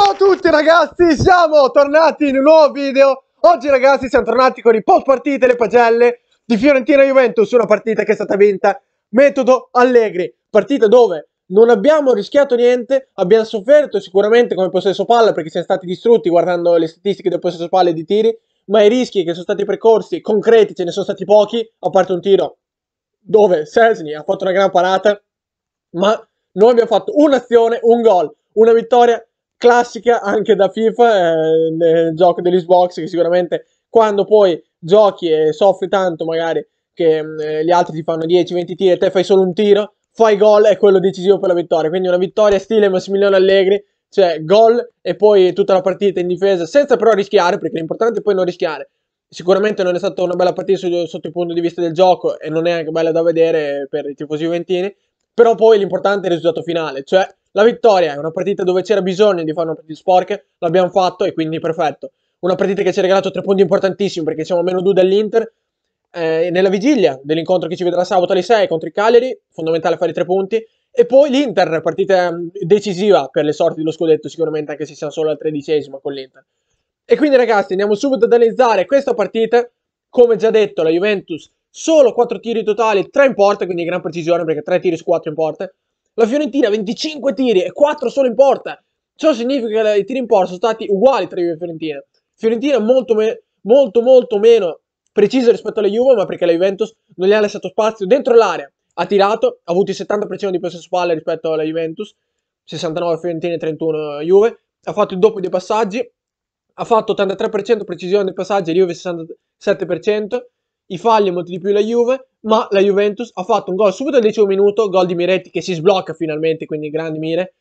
Ciao a tutti ragazzi, siamo tornati in un nuovo video Oggi ragazzi siamo tornati con i post partite, le pagelle di Fiorentina-Juventus Una partita che è stata vinta metodo Allegri Partita dove non abbiamo rischiato niente Abbiamo sofferto sicuramente come possesso palla perché siamo stati distrutti guardando le statistiche del possesso palla e di tiri Ma i rischi che sono stati percorsi concreti ce ne sono stati pochi A parte un tiro dove Sesni ha fatto una gran parata Ma noi abbiamo fatto un'azione, un gol, una vittoria classica anche da FIFA eh, nel gioco dell'Xbox che sicuramente quando poi giochi e soffri tanto magari che eh, gli altri ti fanno 10-20 tiri e te fai solo un tiro, fai gol è quello decisivo per la vittoria. Quindi una vittoria stile Massimiliano Allegri, cioè gol e poi tutta la partita in difesa senza però rischiare perché l'importante è poi non rischiare. Sicuramente non è stata una bella partita sotto il punto di vista del gioco e non è anche bella da vedere per i tifosi juventini, però poi l'importante è il risultato finale, cioè la vittoria è una partita dove c'era bisogno di fare una partita sporca, l'abbiamo fatto e quindi perfetto. Una partita che ci ha regalato tre punti importantissimi perché siamo a meno 2 dell'Inter. Eh, nella vigilia dell'incontro che ci vedrà sabato alle 6 contro i Cagliari, fondamentale fare i tre punti. E poi l'Inter, partita mm, decisiva per le sorti dello scudetto, sicuramente anche se siamo solo al tredicesimo con l'Inter. E quindi ragazzi andiamo subito ad analizzare questa partita. Come già detto, la Juventus solo 4 tiri totali, 3 in porta, quindi gran precisione perché 3 tiri su 4 in porta. La Fiorentina 25 tiri e 4 solo in porta. Ciò significa che i tiri in porta sono stati uguali tra Juve e Fiorentina. Fiorentina molto, me- molto, molto meno precisa rispetto alla Juve, ma perché la Juventus non gli ha lasciato spazio dentro l'area. Ha tirato, ha avuto il 70% di possesso palle rispetto alla Juventus, 69 Fiorentina e 31 Juve. Ha fatto il doppio dei passaggi, ha fatto 83% precisione dei passaggi, e Juve 67% i falli molto di più la Juve, ma la Juventus ha fatto un gol subito al decimo minuto, gol di Miretti che si sblocca finalmente, quindi grandi mire.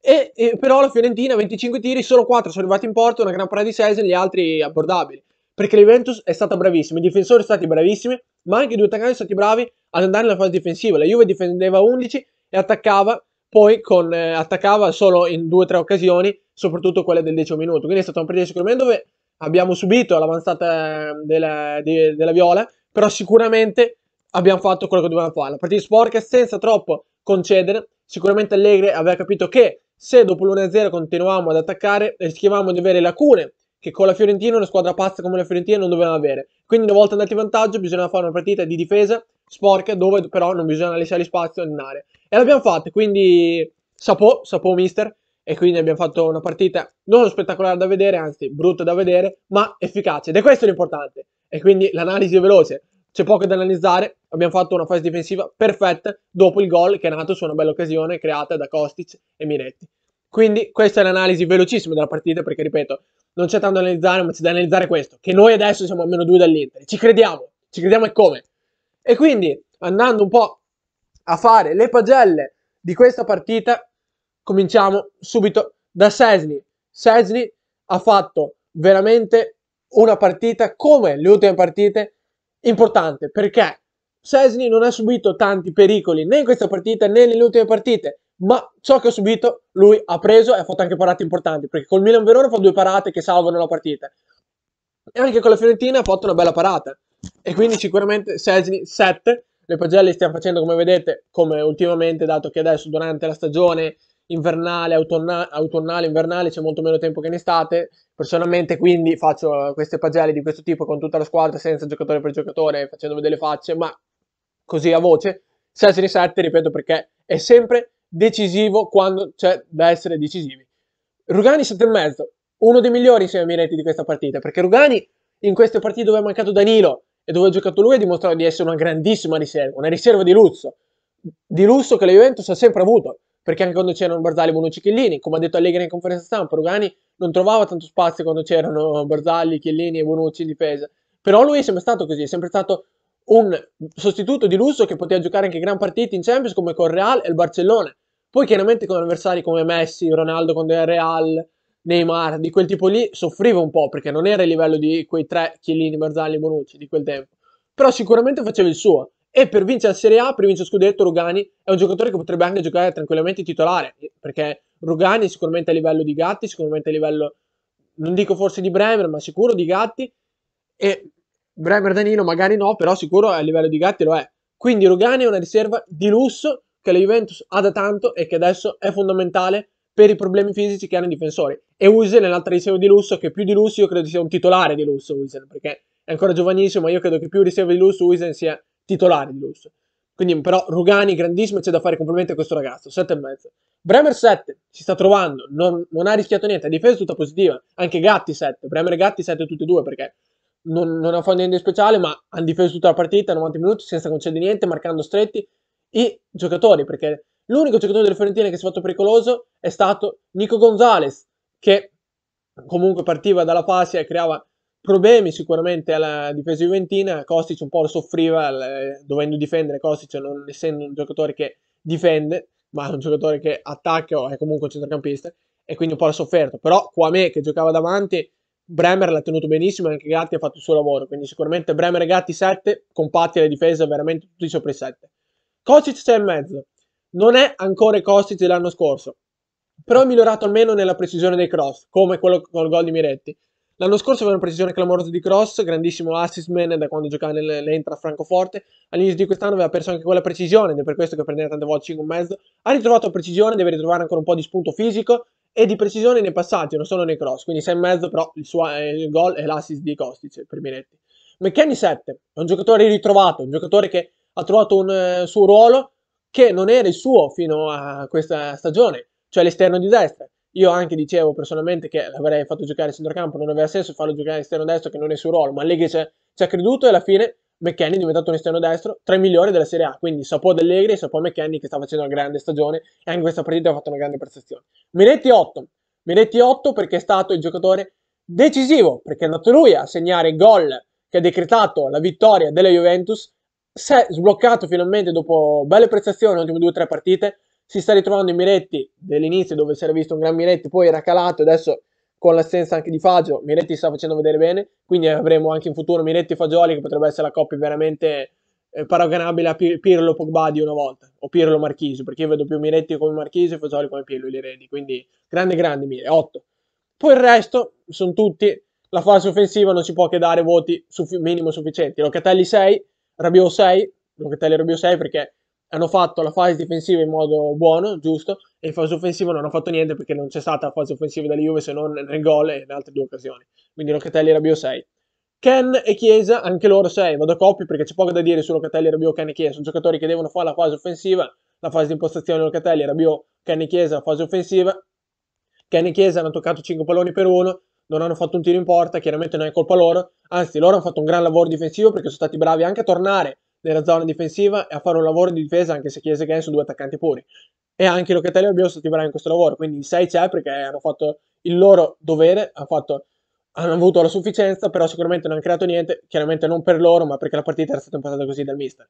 E, e, però la Fiorentina 25 tiri, solo 4 sono arrivati in porto, una gran parata di Sesen, gli altri abbordabili. Perché la Juventus è stata bravissima, i difensori sono stati bravissimi, ma anche i due attaccanti sono stati bravi ad andare nella fase difensiva. La Juve difendeva 11 e attaccava, poi con, eh, attaccava solo in 2-3 occasioni, soprattutto quelle del decimo minuto. Quindi è stata una partita secondo me dove abbiamo subito l'avanzata della, de, della Viola, però sicuramente abbiamo fatto quello che dovevamo fare. La partita sporca senza troppo concedere, sicuramente Allegri aveva capito che se dopo l'1-0 continuavamo ad attaccare rischiavamo di avere lacune che con la Fiorentina una squadra pazza come la Fiorentina non dovevamo avere. Quindi una volta andati in vantaggio bisognava fare una partita di difesa sporca dove però non bisogna lasciare spazio in area. E l'abbiamo fatta, quindi sapò, sapò mister, e quindi abbiamo fatto una partita non spettacolare da vedere, anzi brutta da vedere, ma efficace ed è questo l'importante. E quindi l'analisi è veloce, c'è poco da analizzare, abbiamo fatto una fase difensiva perfetta dopo il gol che è nato su una bella occasione creata da Kostic e Miretti. Quindi questa è l'analisi velocissima della partita perché ripeto, non c'è tanto da analizzare, ma c'è da analizzare questo, che noi adesso siamo a meno 2 dall'Inter, ci crediamo, ci crediamo e come. E quindi andando un po' a fare le pagelle di questa partita, cominciamo subito da Sesni. Sesni ha fatto veramente una partita come le ultime partite importante perché Sesni non ha subito tanti pericoli né in questa partita né nelle ultime partite, ma ciò che ha subito lui ha preso e ha fatto anche parate importanti perché col Milan Verona fa due parate che salvano la partita e anche con la Fiorentina ha fatto una bella parata e quindi sicuramente Sesni 7 le pagelle stiamo facendo come vedete come ultimamente dato che adesso durante la stagione invernale, autunna- autunnale, invernale, c'è molto meno tempo che in estate. Personalmente, quindi faccio eh, queste pagelle di questo tipo con tutta la squadra, senza giocatore per giocatore, facendomi delle facce, ma così a voce. 6-7, ripeto, perché è sempre decisivo quando c'è da essere decisivi. Rugani 7,5, uno dei migliori insieme a Miretti di questa partita, perché Rugani in queste partite dove ha mancato Danilo e dove ha giocato lui ha dimostrato di essere una grandissima riserva, una riserva di lusso, di lusso che la Juventus ha sempre avuto perché anche quando c'erano Barzali, Bonucci, Chiellini, come ha detto Allegri in conferenza stampa, Rugani non trovava tanto spazio quando c'erano Barzali, Chiellini e Bonucci in difesa, però lui è sempre stato così, è sempre stato un sostituto di lusso che poteva giocare anche gran partite in Champions come con Real e il Barcellona, poi chiaramente con avversari come Messi, Ronaldo quando era Real, Neymar, di quel tipo lì soffriva un po' perché non era il livello di quei tre Chiellini, Barzali e Bonucci di quel tempo, però sicuramente faceva il suo, e per vincere la Serie A, per vincere Scudetto, Rugani è un giocatore che potrebbe anche giocare tranquillamente titolare, perché Rugani sicuramente a livello di Gatti, sicuramente a livello, non dico forse di Bremer, ma sicuro di Gatti, e Bremer Danilo magari no, però sicuro a livello di Gatti lo è. Quindi Rugani è una riserva di lusso che la Juventus ha da tanto e che adesso è fondamentale per i problemi fisici che hanno i difensori. E Wiesel è un'altra riserva di lusso che più di lusso io credo sia un titolare di lusso Wiesel, perché è ancora giovanissimo, ma io credo che più riserva di lusso Wiesel sia titolare di Lusso. Quindi però Rugani grandissimo c'è da fare complimenti a questo ragazzo, e mezzo. Bremer 7, si sta trovando, non, non ha rischiato niente, ha difesa tutta positiva, anche Gatti 7, Bremer e Gatti 7 tutti e due perché non, non ha fatto niente di speciale ma hanno difeso tutta la partita, 90 minuti senza concedere niente, marcando stretti i giocatori perché l'unico giocatore del Fiorentina che si è fatto pericoloso è stato Nico Gonzalez che comunque partiva dalla fascia e creava problemi sicuramente alla difesa juventina, Kostic un po' lo soffriva dovendo difendere Kostic non essendo un giocatore che difende, ma un giocatore che attacca o è comunque un centrocampista e quindi un po' l'ha sofferto, però me che giocava davanti Bremer l'ha tenuto benissimo e anche Gatti ha fatto il suo lavoro, quindi sicuramente Bremer e Gatti 7, compatti alla difesa veramente tutti sopra i 7. Kostic 6,5, non è ancora Kostic dell'anno scorso, però è migliorato almeno nella precisione dei cross, come quello col gol di Miretti L'anno scorso aveva una precisione clamorosa di cross, grandissimo assist man da quando giocava nell'Entra a Francoforte. All'inizio di quest'anno aveva perso anche quella precisione, ed è per questo che prendeva tante volte 5 e mezzo. Ha ritrovato precisione, deve ritrovare ancora un po' di spunto fisico e di precisione nei passaggi, non solo nei cross. Quindi 6 e mezzo, però il, suo, eh, il gol è l'assist di Kostic, per Minetti. McKenny 7, è un giocatore ritrovato, un giocatore che ha trovato un eh, suo ruolo che non era il suo fino a questa stagione, cioè l'esterno di destra. Io anche dicevo personalmente che l'avrei fatto giocare a centrocampo, non aveva senso farlo giocare all'esterno destro che non è il suo ruolo, ma Allegri ci ha creduto e alla fine McKenny è diventato un esterno destro tra i migliori della Serie A, quindi Sapò d'Allegri e Sapò McKenny che sta facendo una grande stagione e anche in questa partita ha fatto una grande prestazione. Miretti 8, Miretti 8 perché è stato il giocatore decisivo, perché è andato lui a segnare il gol che ha decretato la vittoria della Juventus, si è sbloccato finalmente dopo belle prestazioni, le ultime due o tre partite, si sta ritrovando i Miretti dell'inizio dove si era visto un gran Miretti, poi era calato, adesso con l'assenza anche di Fagio, Miretti sta facendo vedere bene, quindi avremo anche in futuro Miretti e Fagioli che potrebbe essere la coppia veramente eh, paragonabile a Pirlo Pogba di una volta, o Pirlo Marchisi, perché io vedo più Miretti come Marchisi e Fagioli come Pirlo e Liredi, quindi grande grande Mire, 8. Poi il resto sono tutti, la fase offensiva non si può che dare voti suffi- minimo sufficienti, Locatelli 6, Rabiot 6, Locatelli e Rabiot 6 perché hanno fatto la fase difensiva in modo buono, giusto, e in fase offensiva non hanno fatto niente perché non c'è stata fase offensiva della Juve se non nel gol e in altre due occasioni. Quindi Locatelli e Rabiot 6. Ken e Chiesa, anche loro 6, vado a coppia perché c'è poco da dire su Locatelli, Rabio, Ken e Chiesa, sono giocatori che devono fare la fase offensiva, la fase di impostazione Locatelli, Rabio, Ken e Chiesa, la fase offensiva. Ken e Chiesa hanno toccato 5 palloni per uno, non hanno fatto un tiro in porta, chiaramente non è colpa loro, anzi loro hanno fatto un gran lavoro difensivo perché sono stati bravi anche a tornare nella zona difensiva e a fare un lavoro di difesa anche se Chiesa e Ken sono due attaccanti puri. E anche Locatelli e Bio sono in questo lavoro, quindi il 6 c'è perché hanno fatto il loro dovere, hanno, fatto, hanno avuto la sufficienza, però sicuramente non hanno creato niente, chiaramente non per loro, ma perché la partita era stata impattata così dal mister.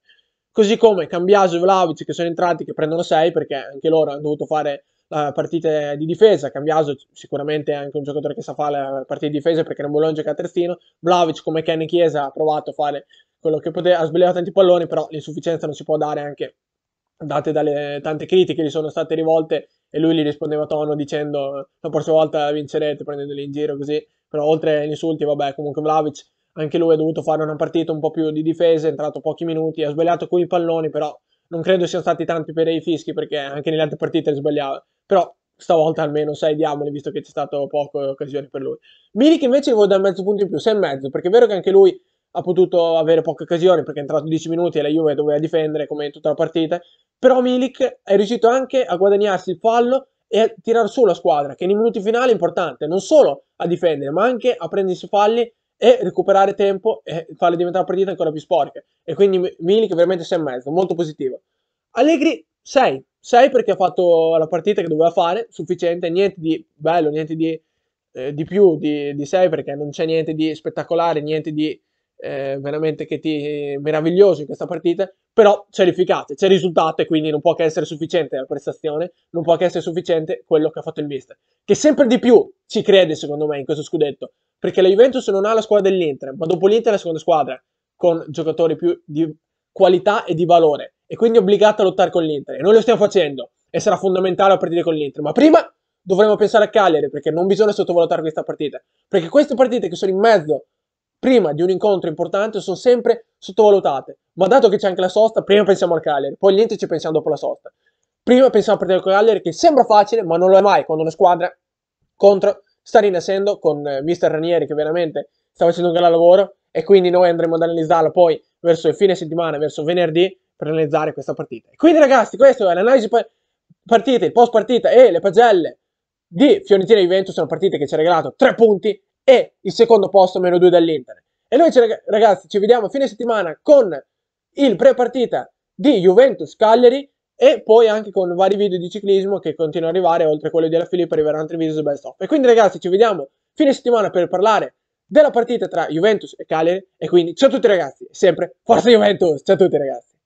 Così come Cambiaso e Vlaovic che sono entrati, che prendono 6 perché anche loro hanno dovuto fare la partita di difesa. Cambiaso sicuramente è anche un giocatore che sa fare la partita di difesa perché non vuole giocare a terzino. Vlaovic come Kenny Chiesa ha provato a fare quello che poteva, ha sbagliato tanti palloni, però l'insufficienza non si può dare anche date dalle tante critiche che gli sono state rivolte e lui gli rispondeva a tono dicendo la prossima volta vincerete prendendoli in giro così, però oltre agli insulti, vabbè, comunque Vlaovic anche lui ha dovuto fare una partita un po' più di difesa, è entrato pochi minuti, ha sbagliato quei palloni, però non credo siano stati tanti per i fischi perché anche nelle altre partite li sbagliava, però stavolta almeno 6 diamoli visto che c'è stato poco occasione per lui. Milik invece gli vuole dare mezzo punto in più, 6 e mezzo, perché è vero che anche lui ha potuto avere poche occasioni perché è entrato 10 minuti e la Juve doveva difendere come in tutta la partita, però Milik è riuscito anche a guadagnarsi il fallo e a tirare su la squadra che nei minuti finali è importante, non solo a difendere ma anche a prendersi falli e recuperare tempo e farle diventare la partita ancora più sporca e quindi Milik veramente mezzo, molto positivo. Allegri 6, 6 perché ha fatto la partita che doveva fare, sufficiente, niente di bello, niente di, eh, di più di 6 perché non c'è niente di spettacolare, niente di eh, veramente che ti, meravigliosi in questa partita, però c'è l'efficacia, c'è il risultato e quindi non può che essere sufficiente la prestazione, non può che essere sufficiente quello che ha fatto il mister, che sempre di più ci crede secondo me in questo scudetto, perché la Juventus non ha la squadra dell'Inter, ma dopo l'Inter è la seconda squadra, con giocatori più di qualità e di valore, e quindi è obbligata a lottare con l'Inter, e noi lo stiamo facendo, e sarà fondamentale a partire con l'Inter, ma prima dovremmo pensare a Cagliari, perché non bisogna sottovalutare questa partita, perché queste partite che sono in mezzo prima di un incontro importante sono sempre sottovalutate. Ma dato che c'è anche la sosta, prima pensiamo al Cagliari, poi niente ci pensiamo dopo la sosta. Prima pensiamo a partire con Cagliari che sembra facile, ma non lo è mai quando una squadra contro sta rinascendo con eh, Mister Ranieri che veramente sta facendo un gran lavoro e quindi noi andremo ad analizzarlo poi verso il fine settimana, verso venerdì per analizzare questa partita. Quindi ragazzi, questo è l'analisi partite, il post partita e le pagelle di Fiorentina e Juventus sono partite che ci ha regalato tre punti e il secondo posto meno 2 dall'Inter. E noi ragazzi ci vediamo fine settimana con il pre-partita di Juventus Cagliari e poi anche con vari video di ciclismo che continuano ad arrivare, oltre a quello della Filippa arriveranno altri video su Best Of. E quindi ragazzi ci vediamo fine settimana per parlare della partita tra Juventus e Cagliari e quindi ciao a tutti ragazzi, sempre Forza Juventus, ciao a tutti ragazzi.